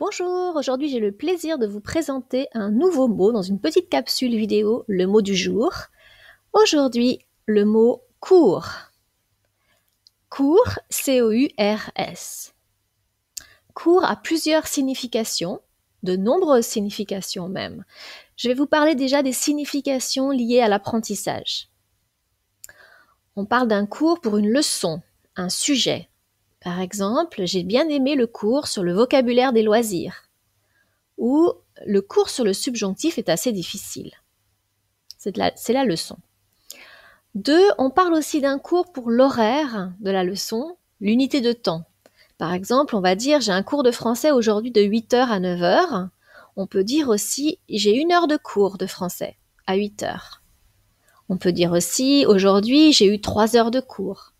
Bonjour, aujourd'hui j'ai le plaisir de vous présenter un nouveau mot dans une petite capsule vidéo, le mot du jour. Aujourd'hui, le mot cours. Cours, C-O-U-R-S. Cours a plusieurs significations, de nombreuses significations même. Je vais vous parler déjà des significations liées à l'apprentissage. On parle d'un cours pour une leçon, un sujet, par exemple, j'ai bien aimé le cours sur le vocabulaire des loisirs. Ou le cours sur le subjonctif est assez difficile. C'est la, leçon. Deux, on parle aussi d'un cours pour l'horaire de la leçon, l'unité de temps. Par exemple, on va dire j'ai un cours de français aujourd'hui de 8h à 9h. On peut dire aussi j'ai une heure de cours de français à 8h. On peut dire aussi aujourd'hui j'ai eu 3 heures de cours.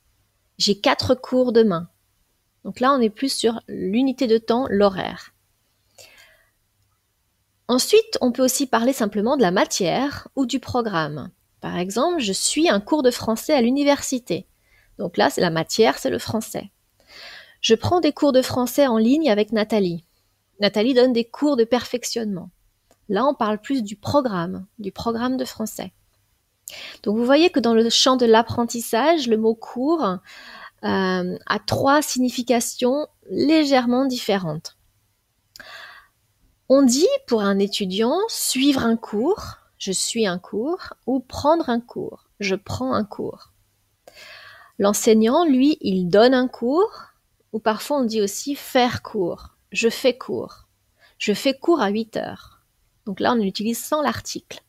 J'ai 4 cours demain. Donc là, on est plus sur l'unité de temps, l'horaire. Ensuite, on peut aussi parler simplement de la matière ou du programme. Par exemple, je suis un cours de français à l'université. Donc là, c'est la matière, c'est le français. Je prends des cours de français en ligne avec Nathalie. Nathalie donne des cours de perfectionnement. Là, on parle plus du programme, du programme de français. Donc vous voyez que dans le champ de l'apprentissage, le mot cours euh, a trois significations légèrement différentes. On dit pour un étudiant suivre un cours, je suis un cours, ou prendre un cours, je prends un cours. L'enseignant, lui, il donne un cours, ou parfois on dit aussi faire cours, je fais cours, je fais cours à 8 heures. Donc là, on utilise sans l'article.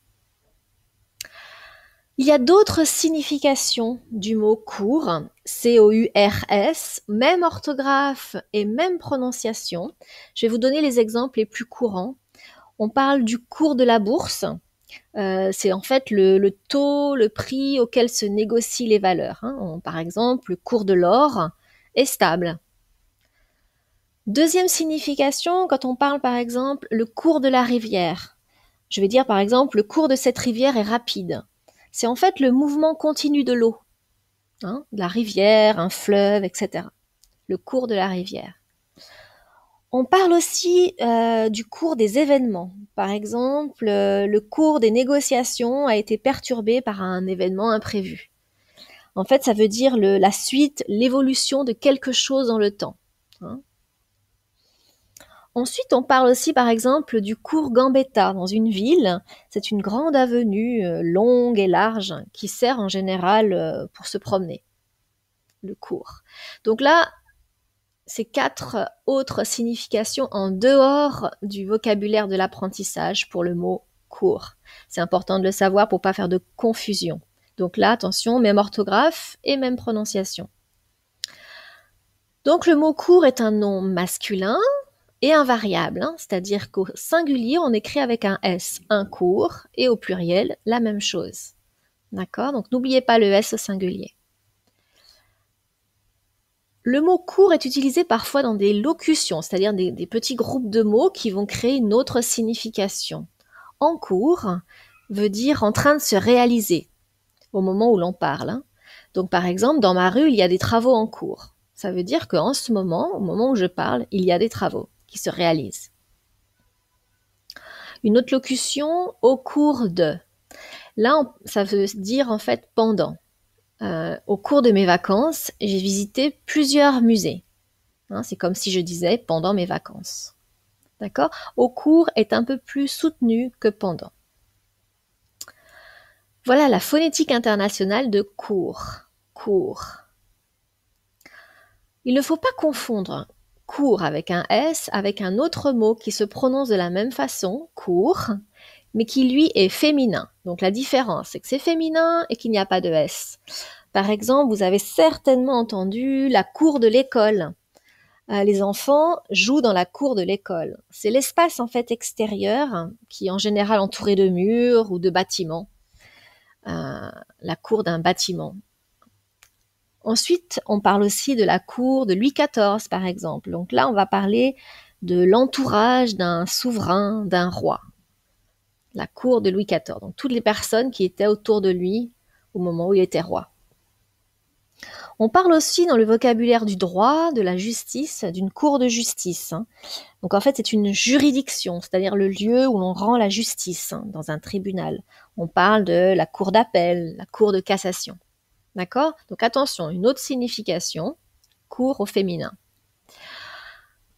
Il y a d'autres significations du mot cours, C-O-U-R-S, même orthographe et même prononciation. Je vais vous donner les exemples les plus courants. On parle du cours de la bourse. Euh, c'est en fait le, taux, le prix auquel se négocient les valeurs. Hein. par exemple, le cours de l'or est stable. Deuxième signification, quand on parle par exemple le cours de la rivière. Je vais dire par exemple le cours de cette rivière est rapide c'est en fait le mouvement continu de l'eau, hein, de la rivière, un fleuve, etc. Le cours de la rivière. On parle aussi euh, du cours des événements. Par exemple, euh, le cours des négociations a été perturbé par un événement imprévu. En fait, ça veut dire la suite, l'évolution de quelque chose dans le temps. Hein. Ensuite, on parle aussi par exemple du cours Gambetta dans une ville. C'est une grande avenue euh, longue et large qui sert en général euh, pour se promener. Le cours. Donc là, ces quatre autres significations en dehors du vocabulaire de l'apprentissage pour le mot cours. C'est important de le savoir pour pas faire de confusion. Donc là, attention, même orthographe et même prononciation. Donc le mot cours est un nom masculin et invariable, hein, c'est-à-dire qu'au singulier, on écrit avec un S un cours et au pluriel la même chose. D'accord Donc n'oubliez pas le S au singulier. Le mot cours est utilisé parfois dans des locutions, c'est-à-dire des, petits groupes de mots qui vont créer une autre signification. En cours veut dire en train de se réaliser au moment où l'on parle. Hein. Donc par exemple, dans ma rue, il y a des travaux en cours. Ça veut dire qu'en ce moment, au moment où je parle, il y a des travaux qui se réalise. Une autre locution au cours de. Là, ça veut dire en fait pendant. Euh, au cours de mes vacances, j'ai visité plusieurs musées. Hein, c'est comme si je disais pendant mes vacances. D'accord Au cours est un peu plus soutenu que pendant. Voilà la phonétique internationale de cours. Cours. Il ne faut pas confondre cours avec un S, avec un autre mot qui se prononce de la même façon, cours, mais qui lui est féminin. Donc la différence, c'est que c'est féminin et qu'il n'y a pas de S. Par exemple, vous avez certainement entendu la cour de l'école. Euh, les enfants jouent dans la cour de l'école. C'est l'espace en fait extérieur qui est en général entouré de murs ou de bâtiments. Euh, la cour d'un bâtiment. Ensuite, on parle aussi de la cour de Louis XIV, par exemple. Donc là, on va parler de l'entourage d'un souverain, d'un roi. La cour de Louis XIV. Donc toutes les personnes qui étaient autour de lui au moment où il était roi. On parle aussi dans le vocabulaire du droit, de la justice, d'une cour de justice. Hein. Donc en fait, c'est une juridiction, c'est-à-dire le lieu où l'on rend la justice hein, dans un tribunal. On parle de la cour d'appel, la cour de cassation. D'accord Donc attention, une autre signification, court au féminin.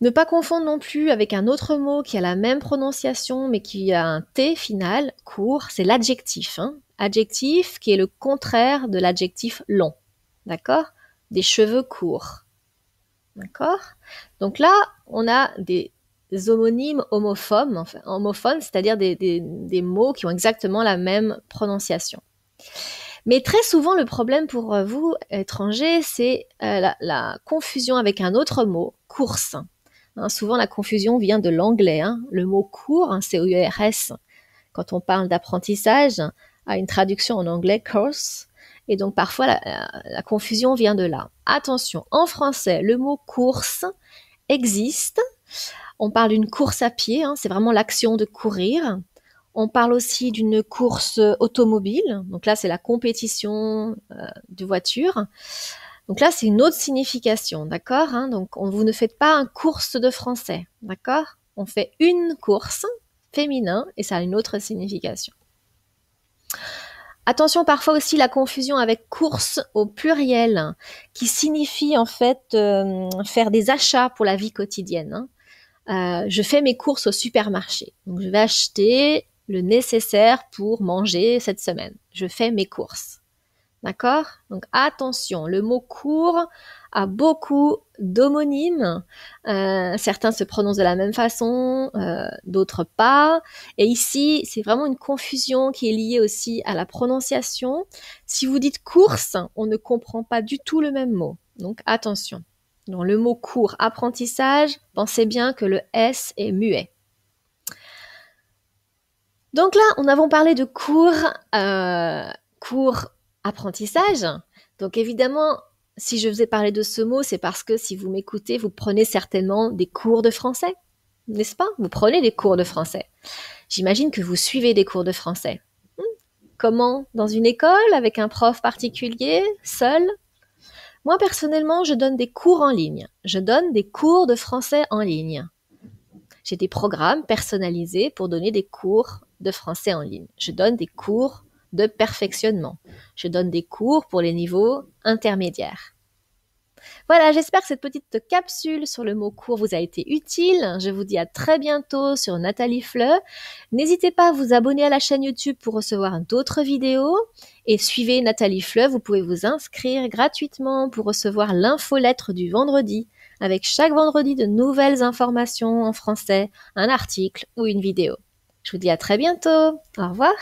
Ne pas confondre non plus avec un autre mot qui a la même prononciation mais qui a un T final, court, c'est l'adjectif. Hein. adjectif qui est le contraire de l'adjectif long. D'accord Des cheveux courts. D'accord Donc là, on a des homonymes homophones, enfin, homophones c'est-à-dire des, des mots qui ont exactement la même prononciation. Mais très souvent, le problème pour euh, vous, étrangers, c'est euh, la, confusion avec un autre mot, course. Hein, souvent, la confusion vient de l'anglais. Hein. Le mot cours, hein, c'est quand on parle d'apprentissage, a une traduction en anglais, course. Et donc, parfois, la confusion vient de là. Attention, en français, le mot course existe. On parle d'une course à pied, c'est vraiment l'action de courir. On parle aussi d'une course automobile. Donc là, c'est la compétition euh, de voiture. Donc là, c'est une autre signification, d'accord hein. Donc on, vous ne faites pas une course de français, d'accord On fait une course féminin et ça a une autre signification. Attention parfois aussi la confusion avec course au pluriel, qui signifie en fait euh, faire des achats pour la vie quotidienne. Hein. Euh, je fais mes courses au supermarché. Donc je vais acheter le nécessaire pour manger cette semaine. Je fais mes courses. D'accord Donc attention, le mot cours » a beaucoup d'homonymes. Euh, certains se prononcent de la même façon, euh, d'autres pas. Et ici, c'est vraiment une confusion qui est liée aussi à la prononciation. Si vous dites course, on ne comprend pas du tout le même mot. Donc attention. Dans le mot cours apprentissage, pensez bien que le S est muet. Donc là, on avons parlé de cours, euh, cours apprentissage. Donc évidemment, si je vous ai parlé de ce mot, c'est parce que si vous m'écoutez, vous prenez certainement des cours de français, n'est-ce pas Vous prenez des cours de français. J'imagine que vous suivez des cours de français. Hmm. Comment Dans une école Avec un prof particulier Seul Moi, personnellement, je donne des cours en ligne. Je donne des cours de français en ligne. J'ai des programmes personnalisés pour donner des cours français en ligne. Je donne des cours de perfectionnement. Je donne des cours pour les niveaux intermédiaires. Voilà, j'espère que cette petite capsule sur le mot cours vous a été utile. Je vous dis à très bientôt sur Nathalie Fleu. N'hésitez pas à vous abonner à la chaîne YouTube pour recevoir d'autres vidéos. Et suivez Nathalie Fleu, vous pouvez vous inscrire gratuitement pour recevoir l'infolettre du vendredi, avec chaque vendredi de nouvelles informations en français, un article ou une vidéo. Je vous dis à très bientôt. Au revoir.